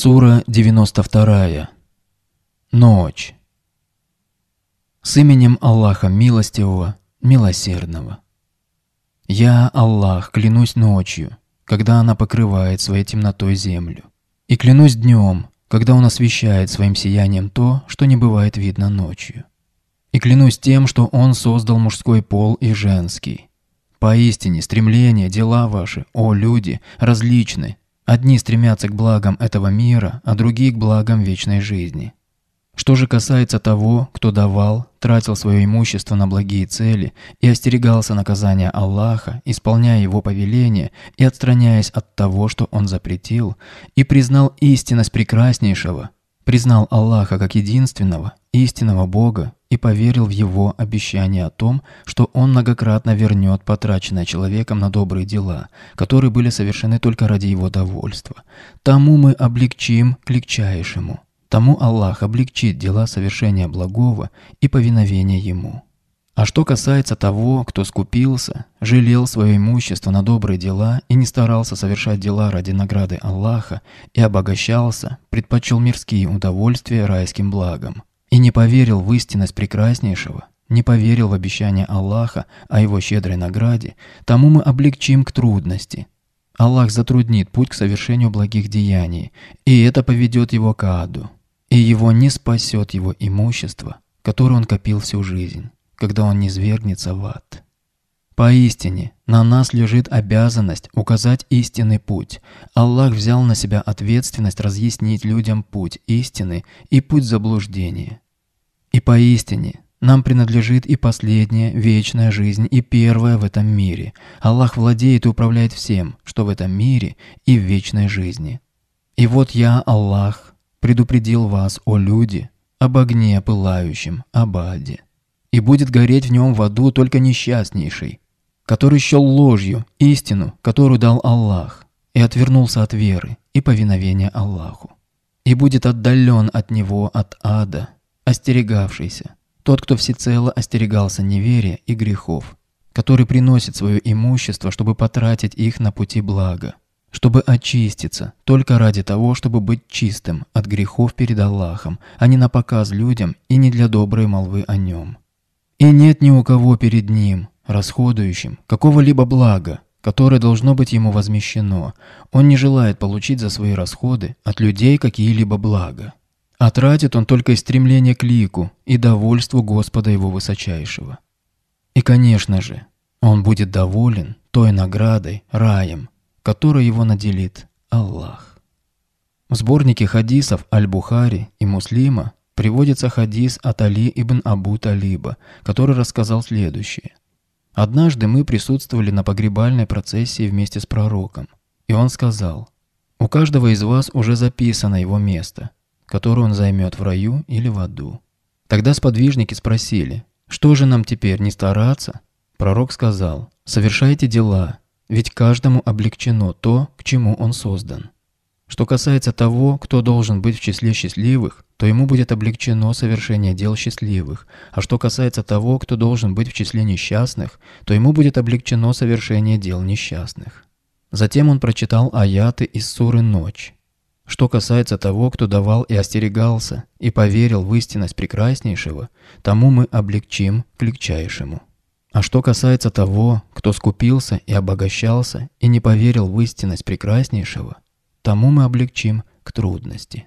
Сура 92. Ночь. С именем Аллаха Милостивого, Милосердного. Я, Аллах, клянусь ночью, когда она покрывает своей темнотой землю, и клянусь днем, когда он освещает своим сиянием то, что не бывает видно ночью. И клянусь тем, что он создал мужской пол и женский. Поистине, стремления, дела ваши, о люди, различны, Одни стремятся к благам этого мира, а другие к благам вечной жизни. Что же касается того, кто давал, тратил свое имущество на благие цели и остерегался наказания Аллаха, исполняя его повеление и отстраняясь от того, что он запретил, и признал истинность прекраснейшего, признал Аллаха как единственного, истинного Бога и поверил в его обещание о том, что он многократно вернет потраченное человеком на добрые дела, которые были совершены только ради его довольства. Тому мы облегчим к легчайшему. Тому Аллах облегчит дела совершения благого и повиновения Ему. А что касается того, кто скупился, жалел свое имущество на добрые дела и не старался совершать дела ради награды Аллаха и обогащался, предпочел мирские удовольствия райским благам, и не поверил в истинность прекраснейшего, не поверил в обещание Аллаха о его щедрой награде, тому мы облегчим к трудности. Аллах затруднит путь к совершению благих деяний, и это поведет его к аду, и его не спасет его имущество, которое он копил всю жизнь, когда он не свергнется в ад». Поистине, на нас лежит обязанность указать истинный путь. Аллах взял на себя ответственность разъяснить людям путь истины и путь заблуждения. И поистине, нам принадлежит и последняя, вечная жизнь, и первая в этом мире. Аллах владеет и управляет всем, что в этом мире и в вечной жизни. И вот я, Аллах, предупредил вас, о люди, об огне пылающем, об аде. И будет гореть в нем в аду только несчастнейший, который счел ложью истину, которую дал Аллах, и отвернулся от веры и повиновения Аллаху. И будет отдален от него, от ада, остерегавшийся, тот, кто всецело остерегался неверия и грехов, который приносит свое имущество, чтобы потратить их на пути блага, чтобы очиститься, только ради того, чтобы быть чистым от грехов перед Аллахом, а не на показ людям и не для доброй молвы о нем. И нет ни у кого перед ним, расходующим какого-либо блага, которое должно быть ему возмещено. Он не желает получить за свои расходы от людей какие-либо блага. А тратит он только из стремления к лику и довольству Господа его высочайшего. И, конечно же, он будет доволен той наградой, раем, которой его наделит Аллах. В сборнике хадисов Аль-Бухари и Муслима приводится хадис от Али ибн Абу Талиба, который рассказал следующее. Однажды мы присутствовали на погребальной процессии вместе с пророком, и он сказал, «У каждого из вас уже записано его место, которое он займет в раю или в аду». Тогда сподвижники спросили, «Что же нам теперь, не стараться?» Пророк сказал, «Совершайте дела, ведь каждому облегчено то, к чему он создан». Что касается того, кто должен быть в числе счастливых, то ему будет облегчено совершение дел счастливых, а что касается того, кто должен быть в числе несчастных, то ему будет облегчено совершение дел несчастных. Затем он прочитал аяты из суры «Ночь». Что касается того, кто давал и остерегался, и поверил в истинность прекраснейшего, тому мы облегчим к легчайшему. А что касается того, кто скупился и обогащался, и не поверил в истинность прекраснейшего – тому мы облегчим к трудности.